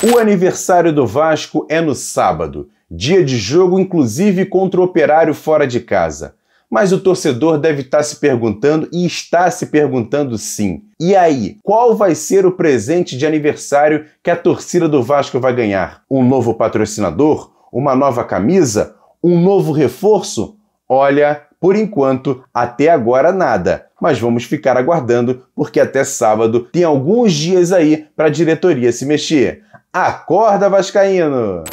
O aniversário do Vasco é no sábado, dia de jogo inclusive contra o operário fora de casa. Mas o torcedor deve estar tá se perguntando e está se perguntando sim. E aí, qual vai ser o presente de aniversário que a torcida do Vasco vai ganhar? Um novo patrocinador? Uma nova camisa? Um novo reforço? Olha, por enquanto, até agora nada, mas vamos ficar aguardando porque até sábado tem alguns dias aí para a diretoria se mexer. Acorda, Vascaíno!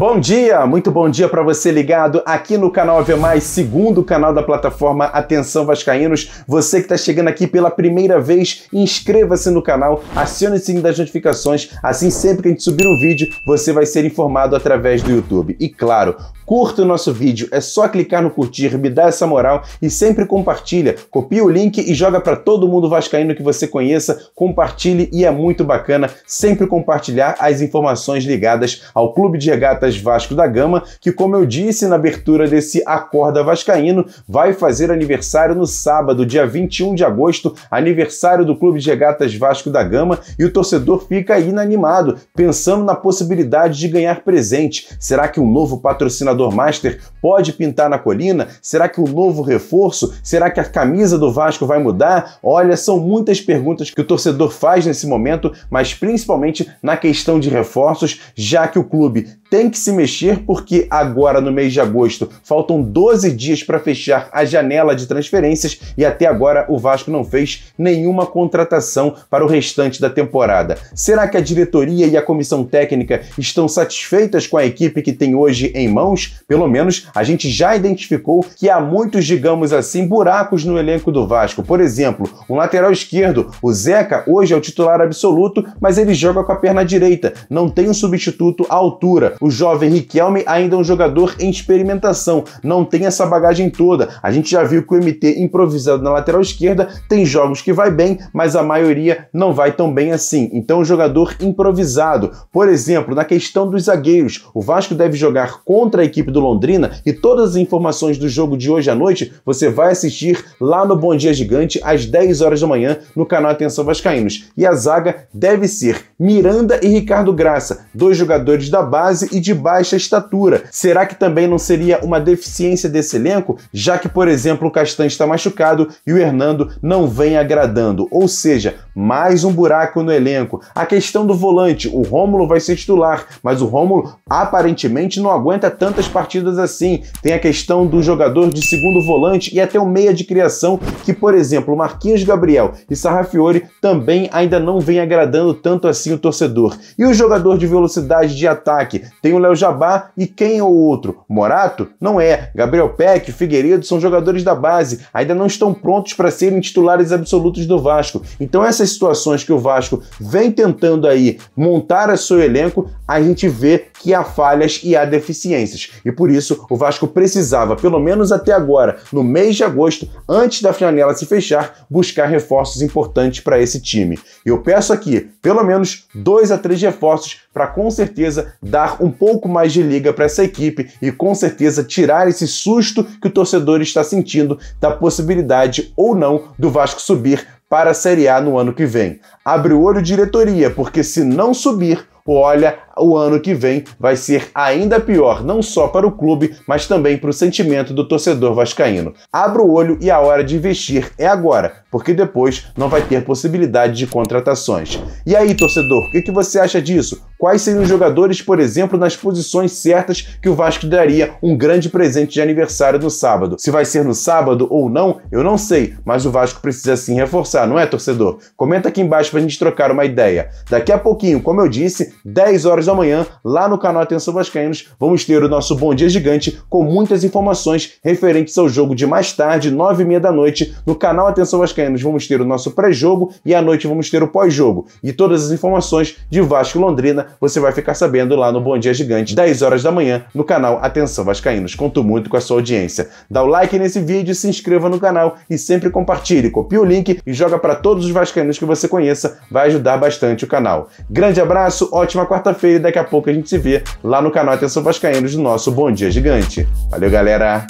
Bom dia, muito bom dia para você ligado aqui no canal AV Mais, segundo canal da plataforma Atenção Vascaínos. Você que está chegando aqui pela primeira vez, inscreva-se no canal, acione o sininho das notificações, assim sempre que a gente subir um vídeo, você vai ser informado através do YouTube. E claro, curta o nosso vídeo, é só clicar no curtir, me dá essa moral e sempre compartilha. Copia o link e joga para todo mundo vascaíno que você conheça, compartilhe e é muito bacana sempre compartilhar as informações ligadas ao Clube de Regatas Atletas Vasco da Gama, que, como eu disse na abertura desse Acorda Vascaíno, vai fazer aniversário no sábado, dia 21 de agosto, aniversário do Clube de Regatas Vasco da Gama, e o torcedor fica inanimado, pensando na possibilidade de ganhar presente. Será que um novo patrocinador master pode pintar na colina? Será que um novo reforço? Será que a camisa do Vasco vai mudar? Olha, são muitas perguntas que o torcedor faz nesse momento, mas principalmente na questão de reforços, já que o clube tem que se mexer porque agora no mês de agosto faltam 12 dias para fechar a janela de transferências e até agora o Vasco não fez nenhuma contratação para o restante da temporada. Será que a diretoria e a comissão técnica estão satisfeitas com a equipe que tem hoje em mãos? Pelo menos a gente já identificou que há muitos, digamos assim, buracos no elenco do Vasco. Por exemplo, um lateral esquerdo, o Zeca hoje é o titular absoluto, mas ele joga com a perna direita, não tem um substituto à altura. O jovem Riquelme ainda é um jogador em experimentação, não tem essa bagagem toda. A gente já viu que o MT improvisado na lateral esquerda tem jogos que vai bem, mas a maioria não vai tão bem assim. Então, é um jogador improvisado. Por exemplo, na questão dos zagueiros, o Vasco deve jogar contra a equipe do Londrina e todas as informações do jogo de hoje à noite você vai assistir lá no Bom Dia Gigante às 10 horas da manhã no canal Atenção Vascaínos. E a zaga deve ser Miranda e Ricardo Graça, dois jogadores da base e de baixa estatura. Será que também não seria uma deficiência desse elenco, já que, por exemplo, o Castan está machucado e o Hernando não vem agradando? Ou seja, mais um buraco no elenco. A questão do volante, o Rômulo vai ser titular, mas o Rômulo aparentemente não aguenta tantas partidas assim. Tem a questão do jogador de segundo volante e até o meia de criação que, por exemplo, Marquinhos Gabriel e Sarrafiore também ainda não vem agradando tanto assim o torcedor. E o jogador de velocidade de ataque tem o Léo Jabá e quem é o outro? Morato? Não é. Gabriel Peck, Figueiredo são jogadores da base, ainda não estão prontos para serem titulares absolutos do Vasco. Então essas situações que o Vasco vem tentando aí montar a seu elenco, a gente vê que há falhas e há deficiências. E por isso, o Vasco precisava, pelo menos até agora, no mês de agosto, antes da janela se fechar, buscar reforços importantes para esse time. Eu peço aqui, pelo menos, dois a três reforços para com certeza dar um pouco mais de liga para essa equipe e com certeza tirar esse susto que o torcedor está sentindo da possibilidade ou não do Vasco subir para a Série A no ano que vem. Abre o olho diretoria, porque se não subir, olha, o ano que vem vai ser ainda pior, não só para o clube, mas também para o sentimento do torcedor vascaíno. Abra o olho e a hora de investir é agora, porque depois não vai ter possibilidade de contratações. E aí, torcedor, o que, que você acha disso? Quais seriam os jogadores, por exemplo, nas posições certas que o Vasco daria um grande presente de aniversário no sábado? Se vai ser no sábado ou não, eu não sei, mas o Vasco precisa sim reforçar, não é, torcedor? Comenta aqui embaixo para a gente trocar uma ideia. Daqui a pouquinho, como eu disse, 10 horas da manhã, lá no canal Atenção Vascaínos, vamos ter o nosso Bom Dia Gigante com muitas informações referentes ao jogo de mais tarde, 9 h meia da noite. No canal Atenção Vascaínos vamos ter o nosso pré-jogo e à noite vamos ter o pós-jogo. E todas as informações de Vasco e Londrina você vai ficar sabendo lá no Bom Dia Gigante, 10 horas da manhã, no canal Atenção Vascaínos. Conto muito com a sua audiência. Dá o like nesse vídeo, se inscreva no canal e sempre compartilhe. copie o link e joga para todos os vascaínos que você conheça, vai ajudar bastante o canal. Grande abraço, ótima quarta-feira e daqui a pouco a gente se vê lá no canal Atenção Vascaínos do nosso Bom Dia Gigante. Valeu, galera!